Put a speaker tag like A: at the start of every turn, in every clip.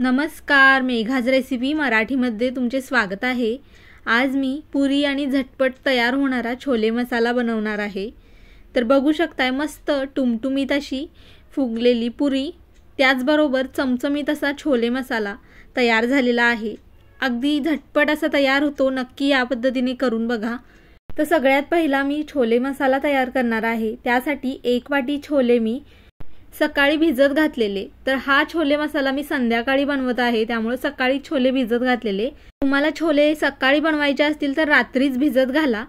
A: नमस्कार मेघाज रेसिपी मराठीमध्ये तुमचे स्वागत आहे आज मी पुरी आणि झटपट तयार होणारा छोले मसाला बनवणार आहे तर बघू शकताय मस्त टुमटुमीत अशी फुगलेली पुरी त्याचबरोबर चमचमीत असा छोले मसाला तयार झालेला आहे अगदी झटपट असा तयार होतो नक्की या पद्धतीने करून बघा तर सगळ्यात पहिला मी छोले मसाला तयार करणार आहे त्यासाठी एक वाटी छोले मी सकाळी भिजत घातलेले तर हा छोले मसाला मी संध्याकाळी बनवत आहे त्यामुळे सकाळी छोले भिजत घातलेले तुम्हाला छोले सकाळी बनवायचे असतील तर रात्रीच भिजत घाला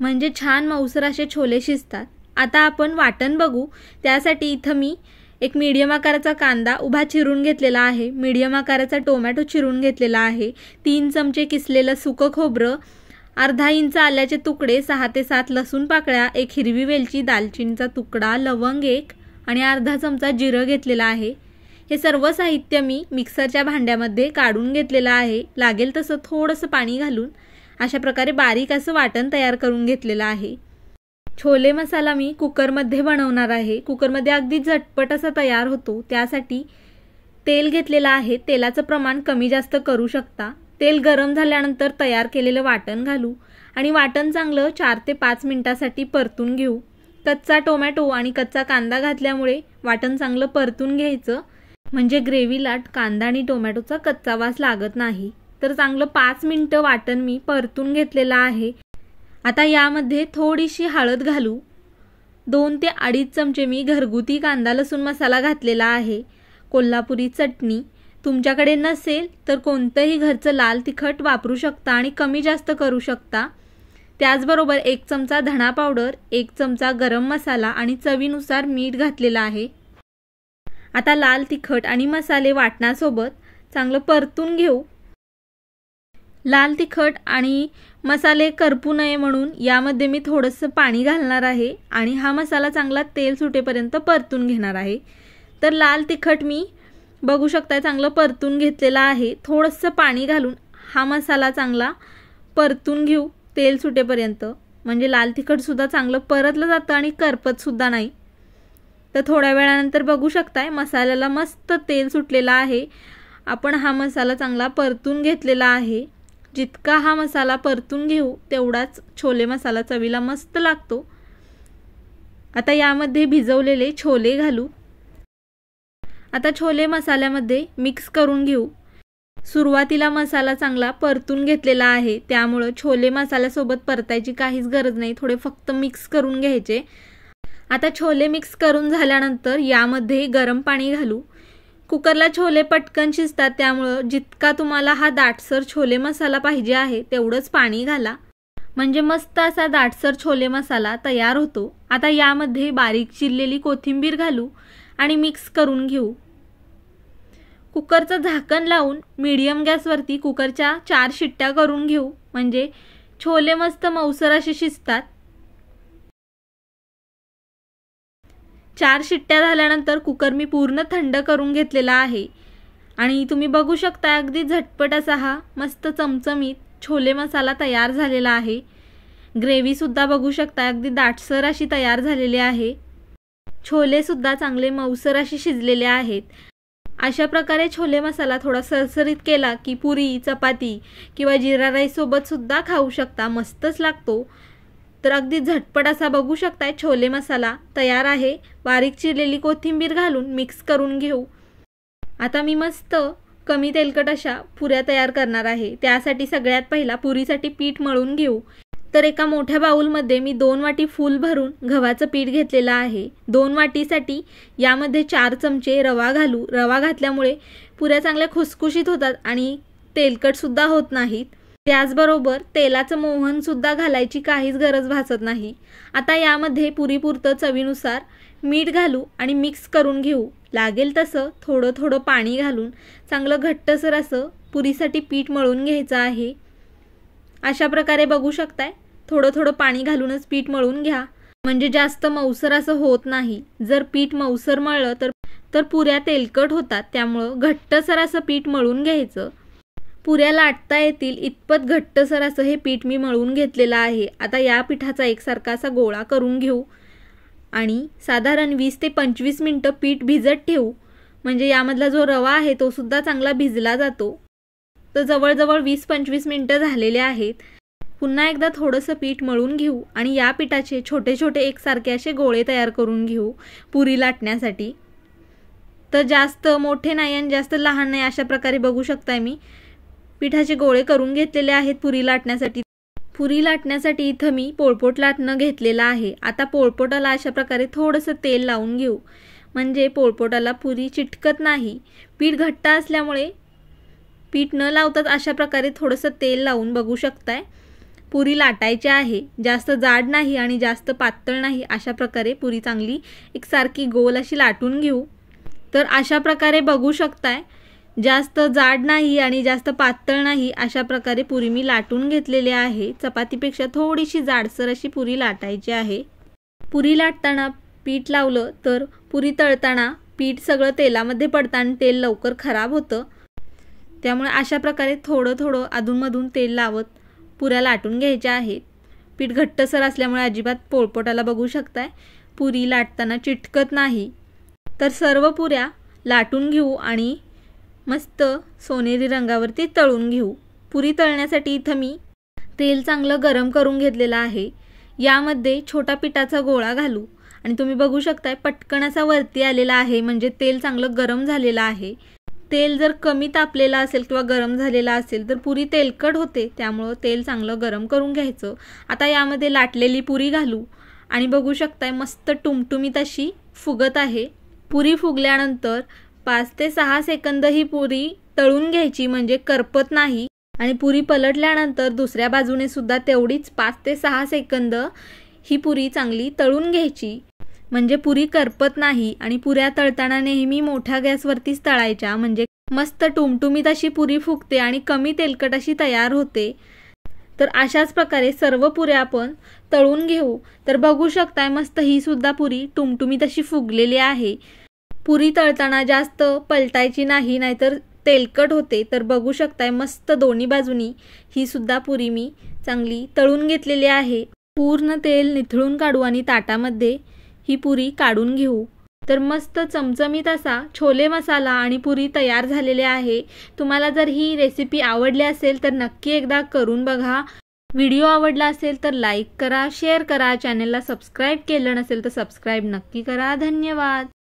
A: म्हणजे छान मऊसर असे छोले शिजतात आता आपण वाटण बघू त्यासाठी इथं मी एक मीडियम आकाराचा कांदा उभा चिरून घेतलेला आहे मीडियम आकाराचा टोमॅटो चिरून घेतलेला आहे तीन चमचे किसलेलं सुकं खोबरं अर्धा इंच आल्याचे तुकडे सहा ते सात लसूण पाकळ्या एक हिरवी वेलची दालचिनीचा तुकडा लवंग एक आणि अर्धा चमचा जिरं घेतलेला आहे हे सर्व साहित्य मी मिक्सरच्या भांड्यामध्ये काढून घेतलेलं आहे लागेल तसं थोडंसं पाणी घालून अशा प्रकारे बारीक असं वाटण तयार करून घेतलेलं आहे छोले मसाला मी कुकरमध्ये बनवणार आहे कुकरमध्ये अगदी झटपट असं तयार होतो त्यासाठी तेल घेतलेलं आहे तेलाचं प्रमाण कमी जास्त करू शकता तेल गरम झाल्यानंतर तयार केलेलं वाटण घालू आणि वाटण चांगलं चार ते पाच मिनिटासाठी परतून घेऊ कच्चा टोमॅटो आणि कच्चा कांदा घातल्यामुळे वाटण चांगलं परतून घ्यायचं म्हणजे ग्रेव्हीला कांदा आणि टोमॅटोचा कच्चा वास लागत नाही तर चांगलं पाच मिनटं वाटण मी परतून घेतलेलं आहे आता यामध्ये थोडीशी हळद घालू दोन ते अडीच चमचे मी घरगुती कांदा लसूण मसाला घातलेला आहे कोल्हापुरी चटणी तुमच्याकडे नसेल तर कोणतंही घरचं लाल तिखट वापरू शकता आणि कमी जास्त करू शकता त्याचबरोबर एक चमचा धणा पावडर एक चमचा गरम मसाला आणि चवीनुसार मीठ घातलेलं आहे आता लाल तिखट आणि मसाले वाटण्यासोबत चांगलं परतून घेऊ लाल तिखट आणि मसाले करपू नये म्हणून यामध्ये मी थोडंसं पाणी घालणार आहे आणि हा मसाला चांगला तेल सुटेपर्यंत परतून घेणार आहे तर लाल तिखट मी बघू शकता चांगलं परतून घेतलेलं आहे थोडंसं पाणी घालून हा मसाला चांगला परतून घेऊ तेल सुटेपर्यंत म्हणजे लाल तिखटसुद्धा चांगलं परतलं जातं आणि करपतसुद्धा नाही तर थोड्या वेळानंतर बघू शकताय मसाल्याला मस्त तेल सुटलेलं आहे आपण हा मसाला चांगला परतून घेतलेला आहे जितका हा मसाला परतून घेऊ तेवढाच छोले मसाला चवीला मस्त लागतो आता यामध्ये भिजवलेले छोले घालू आता छोले मसाल्यामध्ये मिक्स करून घेऊ सुरुवातीला मसाला चांगला परतून घेतलेला आहे त्यामुळं छोले मसाल्यासोबत परतायची काहीच गरज नाही थोडे फक्त मिक्स करून घ्यायचे आता छोले मिक्स करून झाल्यानंतर यामध्ये गरम पाणी घालू कुकरला छोले पटकन शिजतात त्यामुळं जितका तुम्हाला हा दाटसर छोले मसाला पाहिजे आहे तेवढंच पाणी घाला म्हणजे मस्त असा दाटसर छोले मसाला तयार होतो आता यामध्ये बारीक चिरलेली कोथिंबीर घालू आणि मिक्स करून घेऊ कुकरचं झाकण लावून मीडियम गॅसवरती कुकरच्या चार शिट्ट्या करून घेऊ म्हणजे छोले मस्त मौसर असे शिजतात चार शिट्ट्या झाल्यानंतर कुकर मी पूर्ण थंड करून घेतलेला आहे आणि तुम्ही बघू शकता अगदी झटपट असा हा मस्त चमचमीत छोले मसाला तयार झालेला आहे ग्रेव्हीसुद्धा बघू शकता अगदी दाटसर अशी तयार झालेली आहे छोलेसुद्धा चांगले मऊसर अशी शिजलेले आहेत अशा प्रकारे छोले मसाला थोडा सरसरीत केला की पुरी चपाती किंवा जिरा सुद्धा खाऊ शकता मस्तच लागतो तर अगदी झटपट असा बघू शकताय छोले मसाला तयार आहे बारीक चिरलेली कोथिंबीर घालून मिक्स करून घेऊ आता मी मस्त कमी तेलकट अशा पुऱ्या तयार करणार आहे त्यासाठी सगळ्यात पहिला पुरीसाठी पीठ मळून घेऊ तर एका मोठ्या बाऊलमध्ये मी दोन वाटी फूल भरून गव्हाचं पीठ घेतलेलं आहे दोन वाटीसाठी यामध्ये चार चमचे रवा घालू रवा घातल्यामुळे पुऱ्या चांगल्या खुसखुशीत होतात आणि तेलकटसुद्धा होत नाहीत त्याचबरोबर तेलाचं मोहनसुद्धा घालायची काहीच गरज भासत नाही आता यामध्ये पुरीपुरतं चवीनुसार मीठ घालू आणि मिक्स करून घेऊ लागेल तसं थोडं थोडं पाणी घालून चांगलं घट्टसर असं पुरीसाठी पीठ मळून घ्यायचं आहे अशा प्रकारे बघू शकताय थोडं थोडं पाणी घालूनच पीठ मळून घ्या म्हणजे जास्त मऊसर असं होत नाही जर पीठ मऊसर मळलं तर तर पुऱ्या तेलकट होतात त्यामुळं घट्टसर असं पीठ मळून घ्यायचं पुऱ्या लाटता येतील इतपत घट्टसर असं हे पीठ मी मळून घेतलेलं आहे आता या पिठाचा एकसारखा असा गोळा करून घेऊ आणि साधारण वीस ते पंचवीस मिनटं पीठ भिजत ठेवू म्हणजे यामधला जो रवा आहे तो सुद्धा चांगला भिजला जातो तर जवळजवळ वीस पंचवीस मिनटं झालेले आहेत पुन्हा एकदा थोडंसं पीठ मळून घेऊ आणि या पिठाचे छोटे छोटे एकसारखे असे गोळे तयार करून घेऊ पुरी लाटण्यासाठी तर जास्त मोठे नाही आणि जास्त लहान नाही अशा प्रकारे बघू शकता मी पिठाचे गोळे करून घेतलेले आहेत पुरी लाटण्यासाठी पुरी लाटण्यासाठी इथं मी पोळपोट लाटणं घेतलेलं आहे आता पोळपोटाला अशा प्रकारे थोडंसं तेल लावून घेऊ म्हणजे पोळपोटाला पुरी चिटकत नाही पीठ घट्ट असल्यामुळे पीठ न लावताच अशा प्रकारे थोडंसं तेल लावून बघू शकताय पुरी लाटायची आहे जास्त जाड नाही आणि जास्त पातळ नाही अशा प्रकारे पुरी चांगली एकसारखी गोल अशी लाटून घेऊ तर अशा प्रकारे बघू शकताय जास्त जाड नाही आणि जास्त पातळ नाही अशा प्रकारे पुरी मी लाटून घेतलेली आहे चपातीपेक्षा थोडीशी जाडसर अशी पुरी लाटायची आहे पुरी लाटताना पीठ लावलं तर पुरी तळताना पीठ सगळं तेलामध्ये पडतं आणि तेल लवकर खराब होतं त्यामुळे अशा प्रकारे थोडं थोडं अधूनमधून तेल लावत पुऱ्या लाटून घ्यायच्या आहेत पीठ घट्टसर असल्यामुळे अजिबात पोळपोटाला बघू शकताय पुरी लाटताना चिटकत नाही तर सर्व पुऱ्या लाटून घेऊ आणि मस्त सोनेरी रंगावरती तळून घेऊ पुरी तळण्यासाठी इथं मी तेल चांगलं गरम करून घेतलेलं आहे यामध्ये छोटा पिठाचा गोळा घालू आणि तुम्ही बघू शकताय पटकन असा वरती आलेला आहे म्हणजे तेल चांगलं गरम झालेलं आहे तेल जर कमी तापलेलं असेल किंवा गरम झालेला असेल तर पुरी तेलकट होते त्यामुळं तेल चांगलं गरम करून घ्यायचं आता यामध्ये लाटलेली पुरी घालू आणि बघू शकताय मस्त टुमटुमीत अशी फुगत आहे पुरी फुगल्यानंतर पाच ते सहा सेकंद ही पुरी तळून घ्यायची म्हणजे करपत नाही आणि पुरी पलटल्यानंतर दुसऱ्या बाजूने सुद्धा तेवढीच पाच ते सहा सेकंद ही पुरी चांगली तळून घ्यायची म्हणजे पुरी करपत नाही आणि पुऱ्या तळताना नेहमी मोठ्या गॅसवरतीच तळायच्या म्हणजे मस्त टुमटुमीत अशी पुरी फुगते आणि कमी तेलकट अशी तयार होते तर अशाच प्रकारे सर्व पुऱ्या आपण तळून घेऊ तर बघू शकताय मस्त ही सुद्धा पुरी टुमटुमीत अशी फुगलेली आहे पुरी तळताना जास्त पलटायची नाही नाहीतर तेलकट होते तर बघू शकताय मस्त दोन्ही बाजूनी ही सुद्धा पुरी मी चांगली तळून घेतलेली आहे पूर्ण तेल निथळून काढू आणि ताटामध्ये ही पुरी काढून घेऊ तर मस्त चमचमीत असा छोले मसाला आणि पुरी तयार झालेले आहे तुम्हाला जर ही रेसिपी आवडली असेल तर नक्की एकदा करून बघा व्हिडिओ आवडला असेल तर लाईक करा शेअर करा चॅनेलला सबस्क्राईब केलं नसेल तर सबस्क्राईब नक्की करा धन्यवाद